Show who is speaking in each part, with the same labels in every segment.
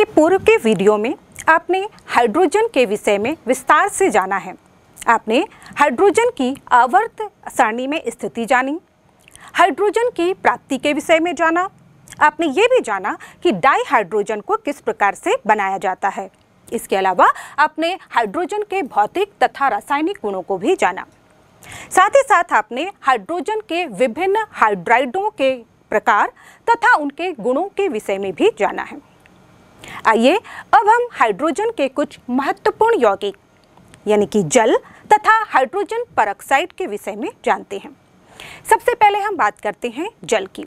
Speaker 1: के पूर्व के वीडियो में आपने हाइड्रोजन के विषय में विस्तार से जाना है आपने हाइड्रोजन की आवर्त सारणी में स्थिति जानी हाइड्रोजन की प्राप्ति के विषय में जाना आपने ये भी जाना कि डाई हाइड्रोजन को किस प्रकार से बनाया जाता है इसके अलावा आपने हाइड्रोजन के भौतिक तथा रासायनिक गुणों को भी जाना साथ ही साथ आपने हाइड्रोजन के विभिन्न हाइड्राइडों के प्रकार तथा उनके गुणों के विषय में भी जाना है आइए अब हम हाइड्रोजन के कुछ महत्वपूर्ण यौगिक यानी कि जल तथा हाइड्रोजन परऑक्साइड के विषय में जानते हैं सबसे पहले हम बात करते हैं जल की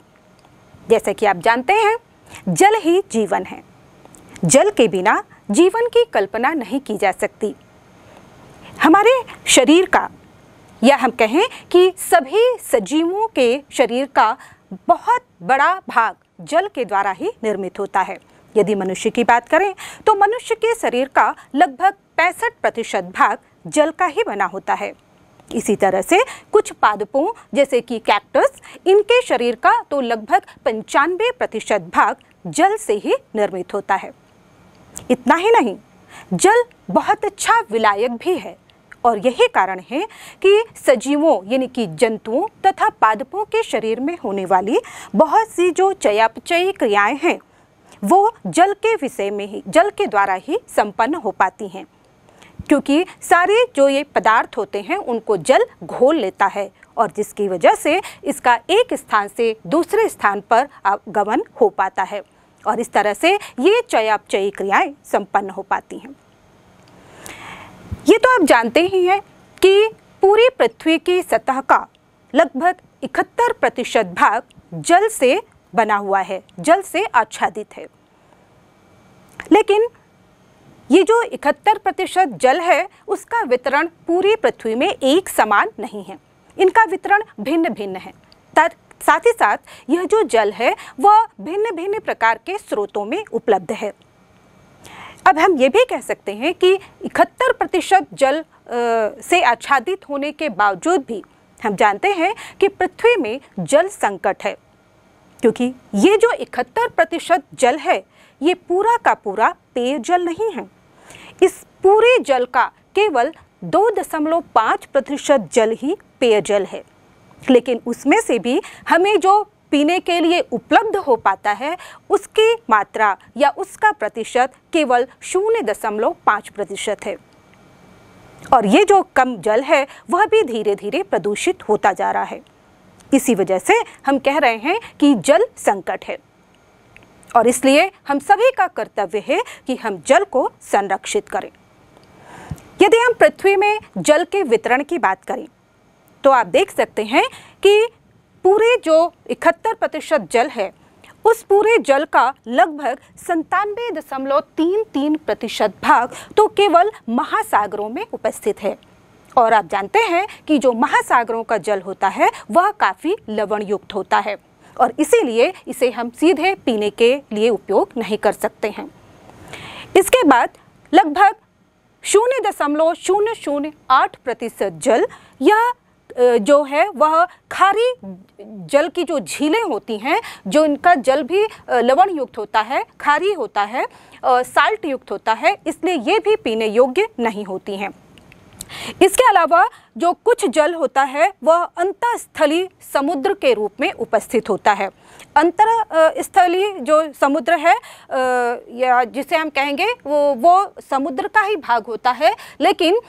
Speaker 1: जैसे कि आप जानते हैं जल ही जीवन है जल के बिना जीवन की कल्पना नहीं की जा सकती हमारे शरीर का या हम कहें कि सभी सजीवों के शरीर का बहुत बड़ा भाग जल के द्वारा ही निर्मित होता है यदि मनुष्य की बात करें तो मनुष्य के शरीर का लगभग पैंसठ प्रतिशत भाग जल का ही बना होता है इसी तरह से कुछ पादपों जैसे कि कैक्टस इनके शरीर का तो लगभग पंचानवे प्रतिशत भाग जल से ही निर्मित होता है इतना ही नहीं जल बहुत अच्छा विलायक भी है और यही कारण है कि सजीवों यानी कि जंतुओं तथा पादपों के शरीर में होने वाली बहुत सी जो चयापचयी क्रियाएं हैं वो जल के विषय में ही जल के द्वारा ही संपन्न हो पाती हैं क्योंकि सारे जो ये पदार्थ होते हैं उनको जल घोल लेता है और जिसकी वजह से इसका एक स्थान से दूसरे स्थान पर गमन हो पाता है और इस तरह से ये चयापचयी क्रियाएं संपन्न हो पाती हैं ये तो आप जानते ही हैं कि पूरी पृथ्वी की सतह का लगभग इकहत्तर प्रतिशत भाग जल से बना हुआ है जल से आच्छादित है लेकिन ये जो 71 प्रतिशत जल है उसका वितरण पूरी पृथ्वी में एक समान नहीं है इनका वितरण भिन्न भिन्न है साथ ही साथ यह जो जल है वह भिन्न भिन्न प्रकार के स्रोतों में उपलब्ध है अब हम ये भी कह सकते हैं कि 71 प्रतिशत जल आ, से आच्छादित होने के बावजूद भी हम जानते हैं कि पृथ्वी में जल संकट है क्योंकि ये जो इकहत्तर प्रतिशत जल है ये पूरा का पूरा पेयजल नहीं है इस पूरे जल का केवल दो दशमलव पाँच प्रतिशत जल ही पेयजल है लेकिन उसमें से भी हमें जो पीने के लिए उपलब्ध हो पाता है उसकी मात्रा या उसका प्रतिशत केवल शून्य दशमलव पाँच प्रतिशत है और ये जो कम जल है वह भी धीरे धीरे प्रदूषित होता जा रहा है किसी वजह से हम कह रहे हैं कि जल संकट है और इसलिए हम सभी का कर्तव्य है कि हम जल को संरक्षित करें यदि हम पृथ्वी में जल के वितरण की बात करें तो आप देख सकते हैं कि पूरे जो इकहत्तर प्रतिशत जल है उस पूरे जल का लगभग संतानवे दशमलव तीन तीन प्रतिशत भाग तो केवल महासागरों में उपस्थित है और आप जानते हैं कि जो महासागरों का जल होता है वह काफ़ी लवण युक्त होता है और इसीलिए इसे हम सीधे पीने के लिए उपयोग नहीं कर सकते हैं इसके बाद लगभग शून्य दशमलव शून्य शून्य आठ प्रतिशत जल यह जो है वह खारी जल की जो झीलें होती हैं जो इनका जल भी लवण युक्त होता है खारी होता है साल्ट युक्त होता है इसलिए ये भी पीने योग्य नहीं होती हैं इसके अलावा जो कुछ जल होता है वह अंतस्थली समुद्र के रूप में उपस्थित होता है अंतर स्थली जो समुद्र है या जिसे हम कहेंगे वो वो समुद्र का ही भाग होता है लेकिन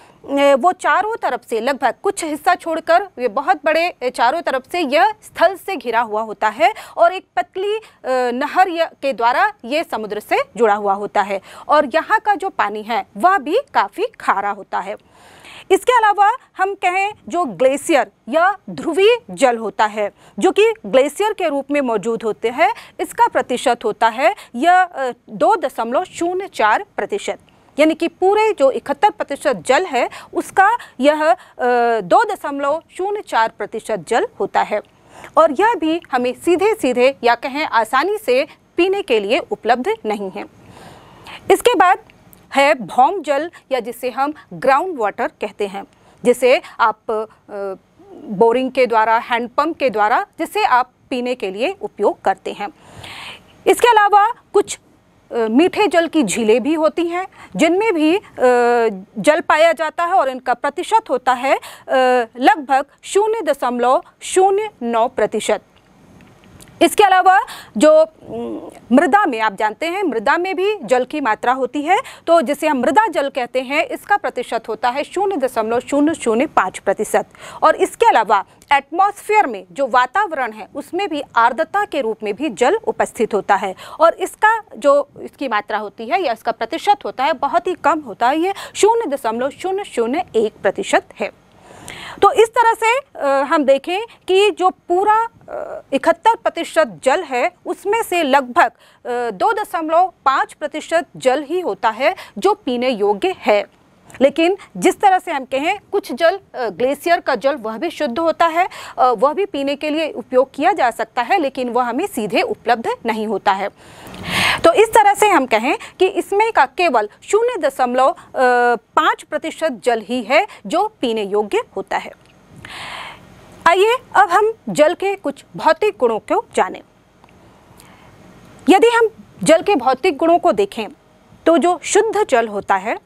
Speaker 1: वो चारों तरफ से लगभग कुछ हिस्सा छोड़कर ये बहुत बड़े चारों तरफ से यह स्थल से घिरा हुआ होता है और एक पतली नहर के द्वारा ये समुद्र से जुड़ा हुआ होता है और यहाँ का जो पानी है वह भी काफ़ी खारा होता है इसके अलावा हम कहें जो ग्लेशियर या ध्रुवीय जल होता है जो कि ग्लेशियर के रूप में मौजूद होते हैं इसका प्रतिशत होता है यह दो दशमलव शून्य चार प्रतिशत यानी कि पूरे जो इकहत्तर प्रतिशत जल है उसका यह दो दशमलव शून्य चार प्रतिशत जल होता है और यह भी हमें सीधे सीधे या कहें आसानी से पीने के लिए उपलब्ध नहीं है इसके बाद है भौम जल या जिसे हम ग्राउंड वाटर कहते हैं जिसे आप बोरिंग के द्वारा हैंडपम्प के द्वारा जिसे आप पीने के लिए उपयोग करते हैं इसके अलावा कुछ मीठे जल की झीलें भी होती हैं जिनमें भी जल पाया जाता है और इनका प्रतिशत होता है लगभग शून्य दशमलव शून्य नौ प्रतिशत इसके अलावा जो मृदा में आप जानते हैं मृदा में भी जल की मात्रा होती है तो जिसे हम मृदा जल कहते हैं इसका प्रतिशत होता है शून्य दशमलव शून्य शून्य पाँच प्रतिशत और इसके अलावा एटमॉस्फेयर में जो वातावरण है उसमें भी आर्द्रता के रूप में भी जल उपस्थित होता है और इसका जो इसकी मात्रा होती है या इसका प्रतिशत होता है बहुत ही कम होता है ये शून्य दशमलव शून्य शून्य एक प्रतिशत है तो इस तरह से हम देखें कि जो पूरा इकहत्तर प्रतिशत जल है उसमें से लगभग दो दशमलव पाँच प्रतिशत जल ही होता है जो पीने योग्य है लेकिन जिस तरह से हम कहें कुछ जल ग्लेशियर का जल वह भी शुद्ध होता है वह भी पीने के लिए उपयोग किया जा सकता है लेकिन वह हमें सीधे उपलब्ध नहीं होता है तो इस तरह से हम कहें कि इसमें का केवल शून्य दशमलव पाँच प्रतिशत जल ही है जो पीने योग्य होता है आइए अब हम जल के कुछ भौतिक गुणों को जानें यदि हम जल के भौतिक गुणों को देखें तो जो शुद्ध जल होता है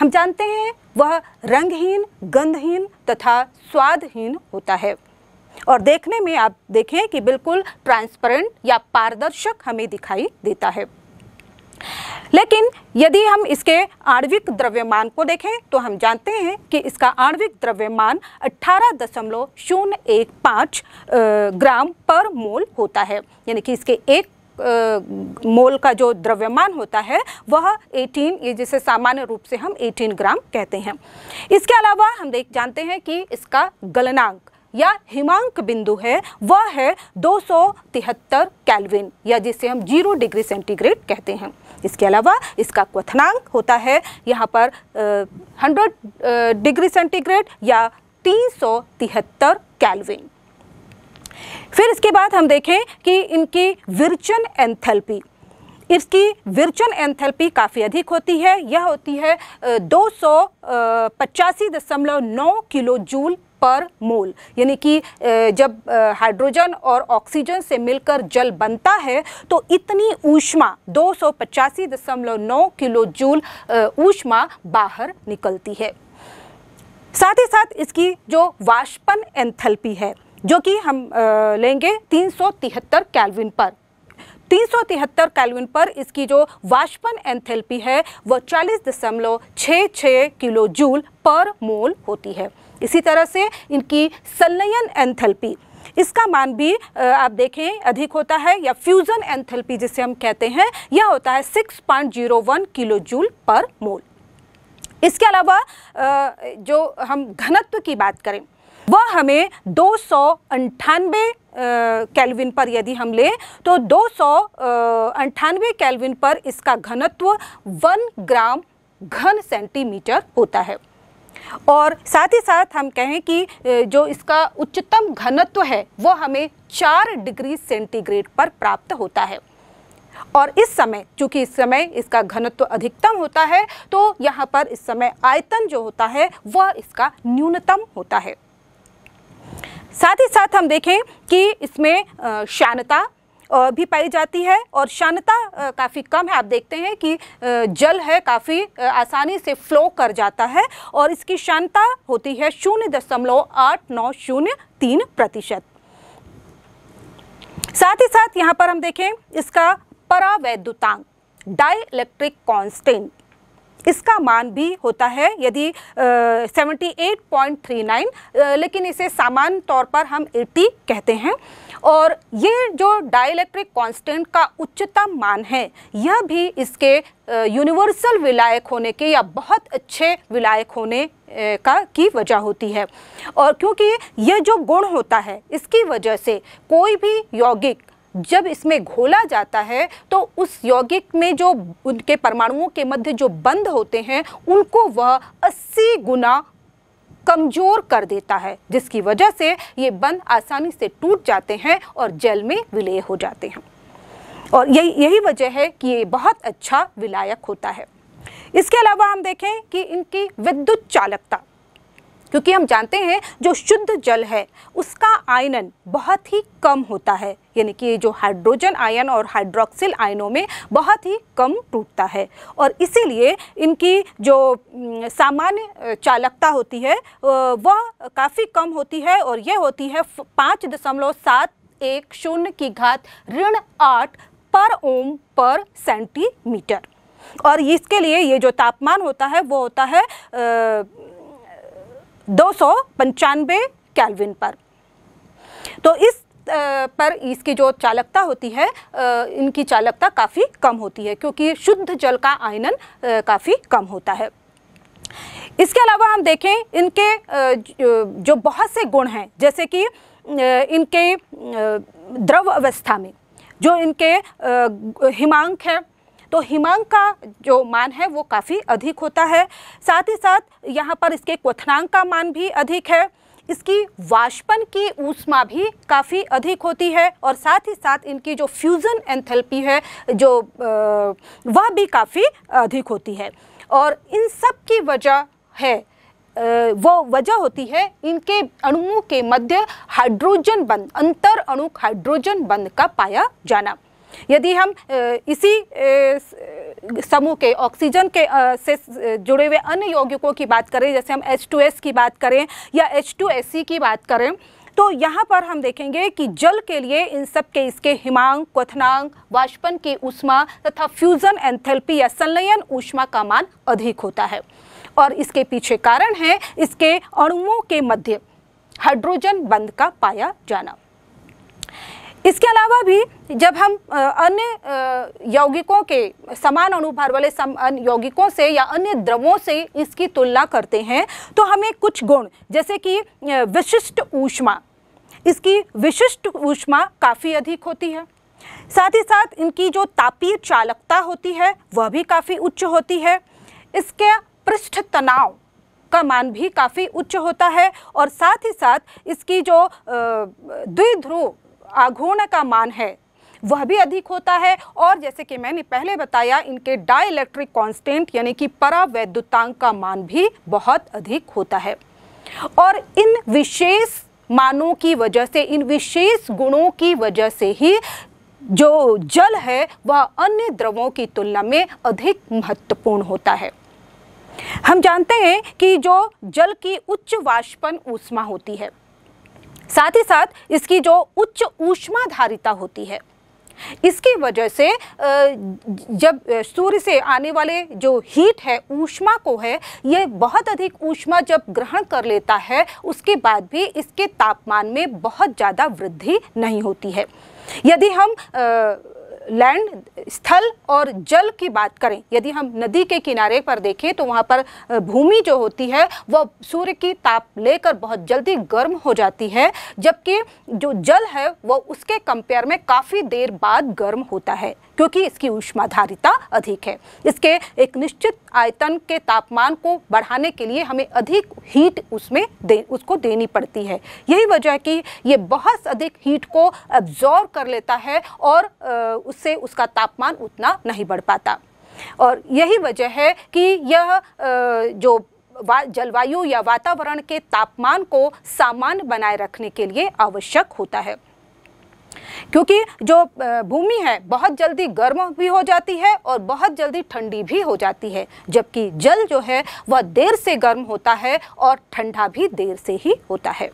Speaker 1: हम जानते हैं वह रंगहीन गंधहीन तथा स्वादहीन होता है और देखने में आप देखें कि बिल्कुल ट्रांसपेरेंट या पारदर्शक हमें दिखाई देता है लेकिन यदि हम इसके आणविक द्रव्यमान को देखें तो हम जानते हैं कि इसका आणविक द्रव्यमान 18.015 ग्राम पर मोल होता है यानी कि इसके एक मोल का जो द्रव्यमान होता है वह 18 ये जिसे सामान्य रूप से हम 18 ग्राम कहते हैं इसके अलावा हम देख जानते हैं कि इसका गलनांक या हिमांक बिंदु है वह है दो कैलविन या जिसे हम जीरो डिग्री सेंटीग्रेड कहते हैं इसके अलावा इसका क्वथनांक होता है यहाँ पर हंड्रेड डिग्री सेंटीग्रेड या तीन सौ तिहत्तर कैलविन फिर इसके बाद हम देखें कि इनकी विरचन एंथैल्पी इसकी विरचन एंथैल्पी काफ़ी अधिक होती है यह होती है दो सौ पचासी दशमलव नौ किलो जूल पर मोल यानी कि जब हाइड्रोजन और ऑक्सीजन से मिलकर जल बनता है तो इतनी ऊष्मा दो किलो जूल ऊष्मा बाहर निकलती है साथ ही साथ इसकी जो वाष्पन एंथल्पी है जो कि हम लेंगे 373 कैलविन पर 373 कैलविन पर इसकी जो वाष्पन एंथेल्पी है वह चालीस दशमलव छः छः किलो जूल पर मोल होती है इसी तरह से इनकी संलयन एंथल्पी इसका मान भी आप देखें अधिक होता है या फ्यूज़न एंथेल्पी जिसे हम कहते हैं यह होता है 6.01 किलो जूल पर मोल इसके अलावा जो हम घनत्व की बात करें वह हमें दो सौ अंठानवे कैलविन पर यदि हम लें तो दो सौ अंठानवे कैलविन पर इसका घनत्व वन ग्राम घन सेंटीमीटर होता है और साथ ही साथ हम कहें कि जो इसका उच्चतम घनत्व है वो हमें चार डिग्री सेंटीग्रेड पर प्राप्त होता है और इस समय चूंकि इस समय इसका घनत्व अधिकतम होता है तो यहाँ पर इस समय आयतन जो होता है वह इसका न्यूनतम होता है साथ ही साथ हम देखें कि इसमें श्यानता भी पाई जाती है और शानता काफ़ी कम है आप देखते हैं कि जल है काफ़ी आसानी से फ्लो कर जाता है और इसकी शानता होती है शून्य दशमलव आठ नौ शून्य तीन प्रतिशत साथ ही साथ यहाँ पर हम देखें इसका परावैद्युतांग डाई इलेक्ट्रिक कॉन्स्टेंट इसका मान भी होता है यदि seventy eight point three nine लेकिन इसे सामान्य तौर पर हम एट्टी कहते हैं और ये जो डाइलेक्ट्रिक कांस्टेंट का उच्चतम मान है यह भी इसके यूनिवर्सल विलायक होने के या बहुत अच्छे विलायक होने का की वजह होती है और क्योंकि ये जो गुण होता है इसकी वजह से कोई भी यौगिक जब इसमें घोला जाता है तो उस यौगिक में जो उनके परमाणुओं के मध्य जो बंद होते हैं उनको वह 80 गुना कमज़ोर कर देता है जिसकी वजह से ये बंद आसानी से टूट जाते हैं और जल में विलय हो जाते हैं और यही यही वजह है कि ये बहुत अच्छा विलायक होता है इसके अलावा हम देखें कि इनकी विद्युत चालकता क्योंकि हम जानते हैं जो शुद्ध जल है उसका आयनन बहुत ही कम होता है यानी कि जो हाइड्रोजन आयन और हाइड्रोक्सिल आयनों में बहुत ही कम टूटता है और इसीलिए इनकी जो सामान्य चालकता होती है वह काफ़ी कम होती है और यह होती है पाँच दशमलव सात एक शून्य की घात ऋण आठ पर ओम पर सेंटीमीटर और इसके लिए ये जो तापमान होता है वो होता है आ, दो सौ कैलविन पर तो इस पर इसकी जो चालकता होती है इनकी चालकता काफ़ी कम होती है क्योंकि शुद्ध जल का आयनन काफ़ी कम होता है इसके अलावा हम देखें इनके जो बहुत से गुण हैं जैसे कि इनके द्रव अवस्था में जो इनके हिमांक है तो हिमांक का जो मान है वो काफ़ी अधिक होता है साथ ही साथ यहाँ पर इसके क्वथनांक का मान भी अधिक है इसकी वाष्पन की ऊष्मा भी काफ़ी अधिक होती है और साथ ही साथ इनकी जो फ्यूज़न एंथेल्पी है जो वह भी काफ़ी अधिक होती है और इन सब की वजह है वो वजह होती है इनके अणुओं के मध्य हाइड्रोजन बंद अंतर अणु हाइड्रोजन बंद का पाया जाना यदि हम इसी समूह के ऑक्सीजन के से जुड़े हुए अन्य यौगिकों की बात करें जैसे हम H2S की बात करें या H2SC की बात करें तो यहाँ पर हम देखेंगे कि जल के लिए इन सब के इसके हिमांग क्वनांग वाष्पन की ऊष्मा तथा फ्यूज़न एंथेल्पी या संलयन ऊष्मा का मान अधिक होता है और इसके पीछे कारण है इसके अणुओं के मध्य हाइड्रोजन बंद का पाया जाना इसके अलावा भी जब हम अन्य यौगिकों के समान अनुभार वाले सम यौगिकों से या अन्य द्रवों से इसकी तुलना करते हैं तो हमें कुछ गुण जैसे कि विशिष्ट ऊष्मा इसकी विशिष्ट ऊष्मा काफ़ी अधिक होती है साथ ही साथ इनकी जो तापीय चालकता होती है वह भी काफ़ी उच्च होती है इसके पृष्ठ तनाव का मान भी काफ़ी उच्च होता है और साथ ही साथ इसकी जो द्विध्रुव आघूर्ण का मान है वह भी अधिक होता है और जैसे कि मैंने पहले बताया इनके डाइलेक्ट्रिक कांस्टेंट यानी कि परावैद्युतांक का मान भी बहुत अधिक होता है और इन विशेष मानों की वजह से इन विशेष गुणों की वजह से ही जो जल है वह अन्य द्रवों की तुलना में अधिक महत्वपूर्ण होता है हम जानते हैं कि जो जल की उच्च वाष्पन ऊष्मा होती है साथ ही साथ इसकी जो उच्च ऊष्माधारिता होती है इसकी वजह से जब सूर्य से आने वाले जो हीट है ऊष्मा को है ये बहुत अधिक ऊष्मा जब ग्रहण कर लेता है उसके बाद भी इसके तापमान में बहुत ज़्यादा वृद्धि नहीं होती है यदि हम आ, लैंड स्थल और जल की बात करें यदि हम नदी के किनारे पर देखें तो वहाँ पर भूमि जो होती है वह सूर्य की ताप लेकर बहुत जल्दी गर्म हो जाती है जबकि जो जल है वह उसके कंपेयर में काफ़ी देर बाद गर्म होता है क्योंकि इसकी उष्माधारिता अधिक है इसके एक निश्चित आयतन के तापमान को बढ़ाने के लिए हमें अधिक हीट उसमें दे उसको देनी पड़ती है यही वजह कि ये बहुत अधिक हीट को एब्जॉर्व कर लेता है और उस उससे उसका तापमान उतना नहीं बढ़ पाता और यही वजह है कि यह जो जलवायु या वातावरण के तापमान को सामान्य बनाए रखने के लिए आवश्यक होता है क्योंकि जो भूमि है बहुत जल्दी गर्म भी हो जाती है और बहुत जल्दी ठंडी भी हो जाती है जबकि जल जो है वह देर से गर्म होता है और ठंडा भी देर से ही होता है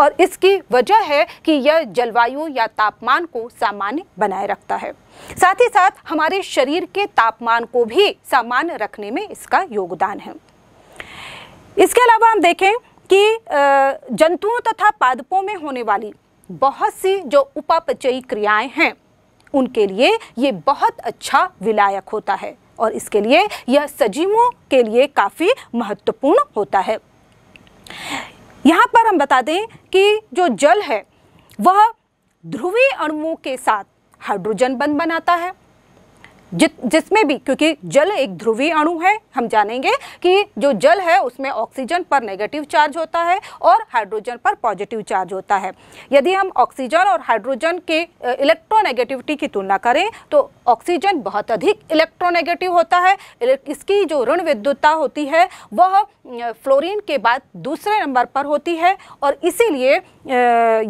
Speaker 1: और इसकी वजह है कि यह जलवायु या तापमान को सामान्य बनाए रखता है साथ ही साथ हमारे शरीर के तापमान को भी सामान्य रखने में इसका योगदान है इसके अलावा हम देखें कि जंतुओं तथा पादपों में होने वाली बहुत सी जो उपापचयी क्रियाएं हैं उनके लिए ये बहुत अच्छा विलायक होता है और इसके लिए यह सजीवों के लिए काफ़ी महत्वपूर्ण होता है यहाँ पर हम बता दें कि जो जल है वह ध्रुवीय अणुओं के साथ हाइड्रोजन बंद बनाता है जित जिसमें भी क्योंकि जल एक ध्रुवीय अणु है हम जानेंगे कि जो जल है उसमें ऑक्सीजन पर नेगेटिव चार्ज होता है और हाइड्रोजन पर पॉजिटिव चार्ज होता है यदि हम ऑक्सीजन और हाइड्रोजन के इलेक्ट्रोनेगेटिविटी की तुलना करें तो ऑक्सीजन बहुत अधिक इलेक्ट्रोनेगेटिव होता है इसकी जो ऋण विद्युता होती है वह फ्लोरिन के बाद दूसरे नंबर पर होती है और इसीलिए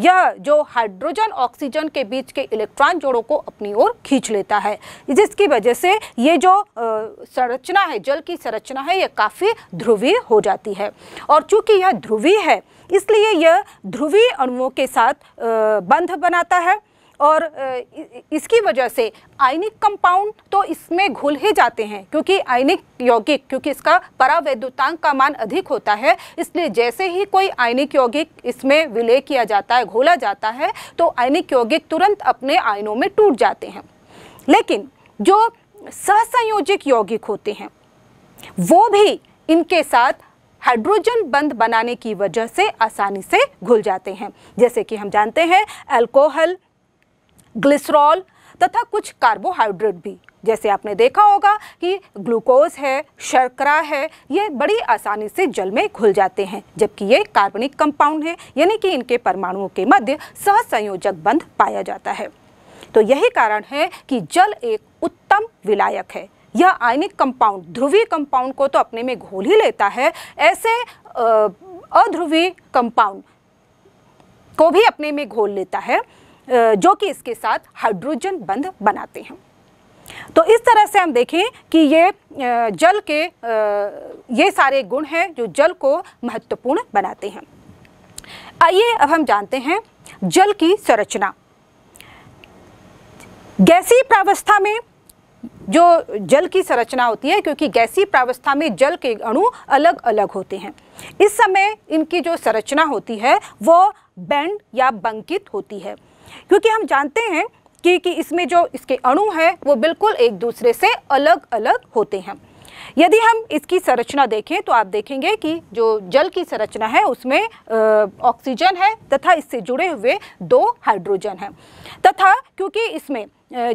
Speaker 1: यह जो हाइड्रोजन ऑक्सीजन के बीच के इलेक्ट्रॉन जोड़ों को अपनी ओर खींच लेता है जिसकी वजह से ये जो संरचना है जल की संरचना है ये काफ़ी ध्रुवीय हो जाती है और चूंकि यह ध्रुवीय है इसलिए यह ध्रुवीय अणुओं के साथ बंध बनाता है और इसकी वजह से आयनिक कंपाउंड तो इसमें घुल ही जाते हैं क्योंकि आयनिक यौगिक क्योंकि इसका परावैद्युतांक का मान अधिक होता है इसलिए जैसे ही कोई आयनिक यौगिक इसमें विलय किया जाता है घोला जाता है तो आयनिक यौगिक तुरंत अपने आयनों में टूट जाते हैं लेकिन जो सहसंयोजक यौगिक होते हैं वो भी इनके साथ हाइड्रोजन बंद बनाने की वजह से आसानी से घुल जाते हैं जैसे कि हम जानते हैं अल्कोहल ग्लिसरॉल तथा कुछ कार्बोहाइड्रेट भी जैसे आपने देखा होगा कि ग्लूकोज है शर्करा है ये बड़ी आसानी से जल में घुल जाते हैं जबकि ये कार्बनिक कंपाउंड है यानी कि इनके परमाणुओं के मध्य सहसंयोजक बंध पाया जाता है तो यही कारण है कि जल एक उत्तम विलायक है यह आयनिक कंपाउंड ध्रुवीय कंपाउंड को तो अपने में घोल ही लेता है ऐसे अध्रुवीय कंपाउंड को भी अपने में घोल लेता है जो कि इसके साथ हाइड्रोजन बंध बनाते हैं तो इस तरह से हम देखें कि ये जल के ये सारे गुण हैं जो जल को महत्वपूर्ण बनाते हैं आइए अब हम जानते हैं जल की संरचना गैसीय प्रावस्था में जो जल की संरचना होती है क्योंकि गैसीय प्रावस्था में जल के अणु अलग अलग होते हैं इस समय इनकी जो संरचना होती है वो बैंड या बंकित होती है क्योंकि हम जानते हैं कि कि इसमें जो इसके अणु हैं वो बिल्कुल एक दूसरे से अलग अलग होते हैं यदि हम इसकी संरचना देखें तो आप देखेंगे कि जो जल की संरचना है उसमें ऑक्सीजन है तथा इससे जुड़े हुए दो हाइड्रोजन हैं तथा क्योंकि इसमें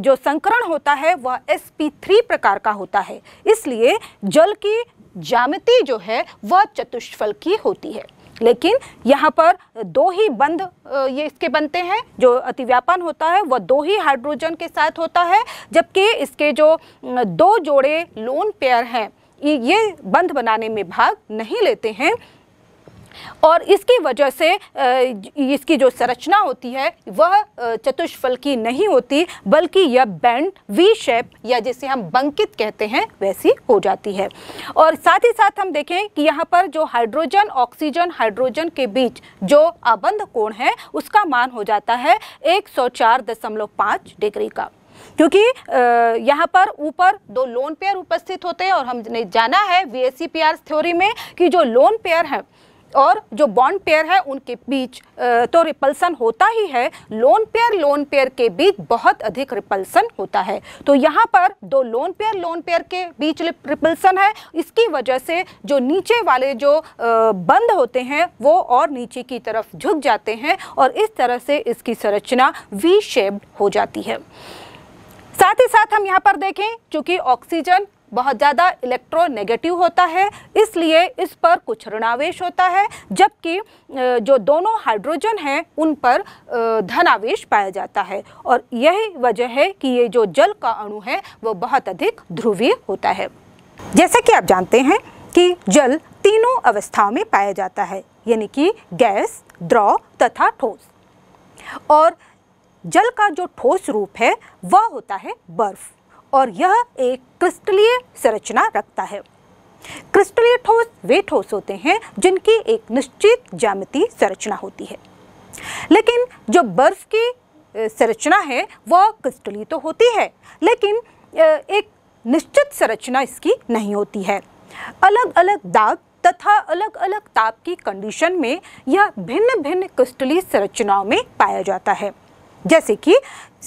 Speaker 1: जो संकरण होता है वह sp3 प्रकार का होता है इसलिए जल की जामिति जो है वह चतुष्फल की होती है लेकिन यहाँ पर दो ही बंध ये इसके बनते हैं जो अतिव्यापन होता है वह दो ही हाइड्रोजन के साथ होता है जबकि इसके जो दो जोड़े लोन पेयर हैं ये बंध बनाने में भाग नहीं लेते हैं और इसकी वजह से इसकी जो संरचना होती है वह चतुष्फलकी नहीं होती बल्कि यह बैंड वी शेप या जिसे हम बंकित कहते हैं वैसी हो जाती है और साथ ही साथ हम देखें कि यहाँ पर जो हाइड्रोजन ऑक्सीजन हाइड्रोजन के बीच जो आबंध कोण है उसका मान हो जाता है एक डिग्री का क्योंकि यहाँ पर ऊपर दो लोन पेयर उपस्थित होते हैं और हमने जाना है वी एस थ्योरी में कि जो लोन पेयर है और जो बॉन्ड पेयर है उनके बीच तो रिपल्सन होता ही है लोन पेयर लोन पेयर के बीच बहुत अधिक रिपल्सन होता है तो यहाँ पर दो लोन पेयर लोन पेयर के बीच रिपल्सन है इसकी वजह से जो नीचे वाले जो बंद होते हैं वो और नीचे की तरफ झुक जाते हैं और इस तरह से इसकी संरचना वी शेप्ड हो जाती है साथ ही साथ हम यहाँ पर देखें चूँकि ऑक्सीजन बहुत ज़्यादा इलेक्ट्रोनेगेटिव होता है इसलिए इस पर कुछ ऋणावेश होता है जबकि जो दोनों हाइड्रोजन हैं उन पर धनावेश पाया जाता है और यही वजह है कि ये जो जल का अणु है वो बहुत अधिक ध्रुवीय होता है जैसे कि आप जानते हैं कि जल तीनों अवस्थाओं में पाया जाता है यानी कि गैस द्रव तथा ठोस और जल का जो ठोस रूप है वह होता है बर्फ़ और यह एक क्रिस्टलीय संरचना रखता है क्रिस्टलीय ठोस वे ठोस होते हैं जिनकी एक निश्चित ज्यामिति संरचना होती है लेकिन जो बर्फ की संरचना है वह क्रिस्टलीय तो होती है लेकिन एक निश्चित संरचना इसकी नहीं होती है अलग अलग दाग तथा अलग अलग ताप की कंडीशन में यह भिन्न भिन्न क्रिस्टलीय संरचनाओं में पाया जाता है जैसे कि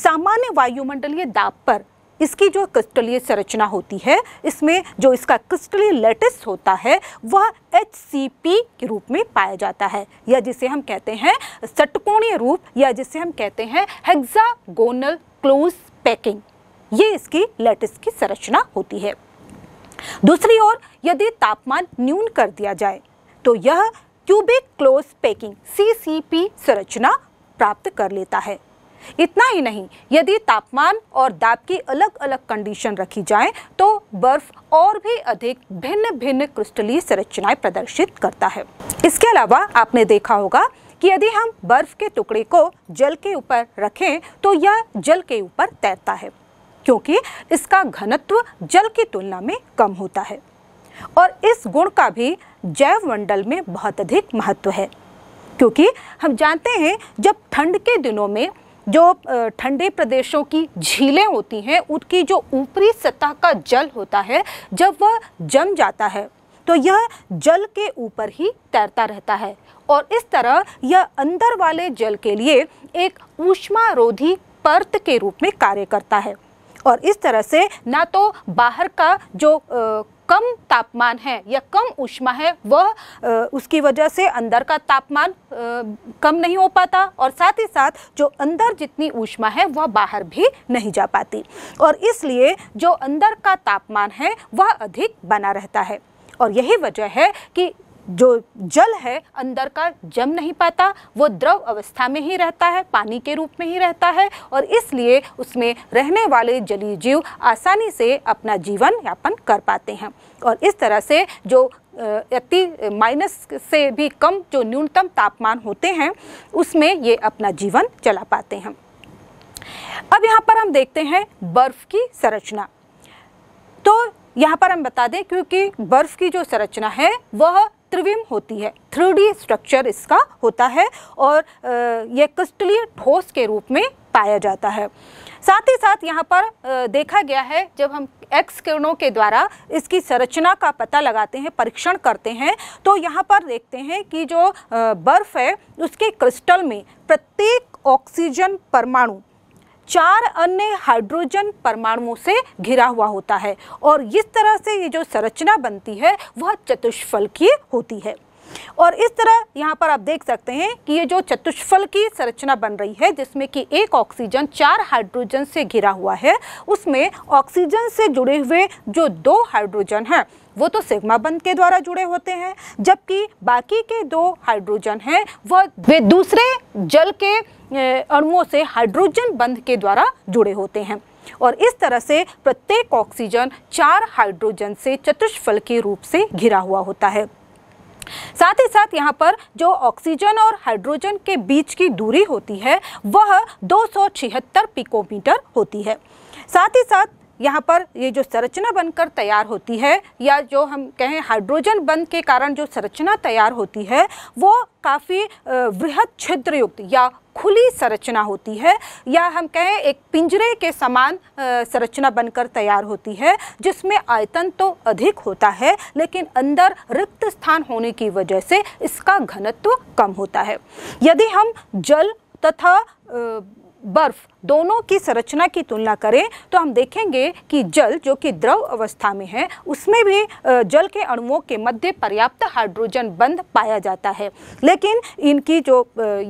Speaker 1: सामान्य वायुमंडलीय दाब पर इसकी जो क्रिस्टलीय संरचना होती है इसमें जो इसका क्रिस्टलीय लेटिस होता है वह एच के रूप में पाया जाता है या जिसे हम कहते हैं सटकोणीय रूप या जिसे हम कहते हैं हेक्सागोनल क्लोज पैकिंग ये इसकी लेटिस की संरचना होती है दूसरी ओर यदि तापमान न्यून कर दिया जाए तो यह क्यूबिक क्लोज पैकिंग सी संरचना प्राप्त कर लेता है इतना ही नहीं यदि तापमान और दाब की अलग अलग कंडीशन रखी जाए तो बर्फ और भी अधिक भिन्न भिन्न क्रिस्टलीय संरचनाएं प्रदर्शित करता है इसके अलावा आपने देखा होगा कि यदि हम बर्फ के टुकड़े को जल के ऊपर रखें तो यह जल के ऊपर तैरता है क्योंकि इसका घनत्व जल की तुलना में कम होता है और इस गुण का भी जैव मंडल में बहुत अधिक महत्व है क्योंकि हम जानते हैं जब ठंड के दिनों में जो ठंडे प्रदेशों की झीलें होती हैं उनकी जो ऊपरी सतह का जल होता है जब वह जम जाता है तो यह जल के ऊपर ही तैरता रहता है और इस तरह यह अंदर वाले जल के लिए एक ऊष्मारोधी पर्त के रूप में कार्य करता है और इस तरह से ना तो बाहर का जो कम तापमान है या कम उष्मा है वह उसकी वजह से अंदर का तापमान कम नहीं हो पाता और साथ ही साथ जो अंदर जितनी ऊष्मा है वह बाहर भी नहीं जा पाती और इसलिए जो अंदर का तापमान है वह अधिक बना रहता है और यही वजह है कि जो जल है अंदर का जम नहीं पाता वो द्रव अवस्था में ही रहता है पानी के रूप में ही रहता है और इसलिए उसमें रहने वाले जलीय जीव आसानी से अपना जीवन यापन कर पाते हैं और इस तरह से जो अति माइनस से भी कम जो न्यूनतम तापमान होते हैं उसमें ये अपना जीवन चला पाते हैं अब यहाँ पर हम देखते हैं बर्फ़ की संरचना तो यहाँ पर हम बता दें क्योंकि बर्फ़ की जो संरचना है वह त्रिविम होती है थ्री स्ट्रक्चर इसका होता है और यह क्रिस्टलीय ठोस के रूप में पाया जाता है साथ ही साथ यहाँ पर देखा गया है जब हम एक्स किरणों के द्वारा इसकी संरचना का पता लगाते हैं परीक्षण करते हैं तो यहाँ पर देखते हैं कि जो बर्फ़ है उसके क्रिस्टल में प्रत्येक ऑक्सीजन परमाणु चार अन्य हाइड्रोजन परमाणुओं से घिरा हुआ होता है और इस तरह से ये जो संरचना बनती है वह चतुष्फल की होती है और इस तरह यहाँ पर आप देख सकते हैं कि ये जो चतुष्फल की संरचना बन रही है जिसमें कि एक ऑक्सीजन चार हाइड्रोजन से घिरा हुआ है उसमें ऑक्सीजन से जुड़े हुए जो दो हाइड्रोजन हैं वो तो सिग्मा बंद के द्वारा जुड़े होते हैं जबकि बाकी के दो हाइड्रोजन हैं वह वे दूसरे जल के अणुओं से हाइड्रोजन बंध के द्वारा जुड़े होते हैं और इस तरह से प्रत्येक ऑक्सीजन चार हाइड्रोजन से चतुष्फल के रूप से घिरा हुआ होता है साथ ही साथ यहाँ पर जो ऑक्सीजन और हाइड्रोजन के बीच की दूरी होती है वह दो पिकोमीटर होती है साथ ही साथ यहाँ पर ये जो संरचना बनकर तैयार होती है या जो हम कहें हाइड्रोजन बंद के कारण जो संरचना तैयार होती है वो काफ़ी वृहद छिद्र युक्त या खुली संरचना होती है या हम कहें एक पिंजरे के समान संरचना बनकर तैयार होती है जिसमें आयतन तो अधिक होता है लेकिन अंदर रिक्त स्थान होने की वजह से इसका घनत्व कम होता है यदि हम जल तथा बर्फ दोनों की संरचना की तुलना करें तो हम देखेंगे कि जल जो कि द्रव अवस्था में है उसमें भी जल के अणुओं के मध्य पर्याप्त हाइड्रोजन बंध पाया जाता है लेकिन इनकी जो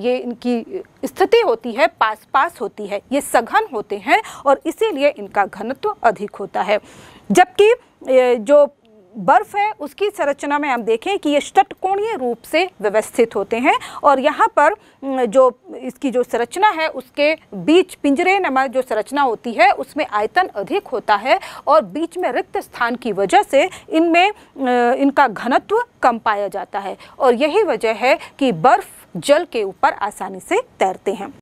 Speaker 1: ये इनकी स्थिति होती है पास पास होती है ये सघन होते हैं और इसीलिए इनका घनत्व अधिक होता है जबकि जो बर्फ़ है उसकी संरचना में हम देखें कि ये षटकोणीय रूप से व्यवस्थित होते हैं और यहाँ पर जो इसकी जो संरचना है उसके बीच पिंजरे नमा जो संरचना होती है उसमें आयतन अधिक होता है और बीच में रिक्त स्थान की वजह से इनमें इनका घनत्व कम पाया जाता है और यही वजह है कि बर्फ़ जल के ऊपर आसानी से तैरते हैं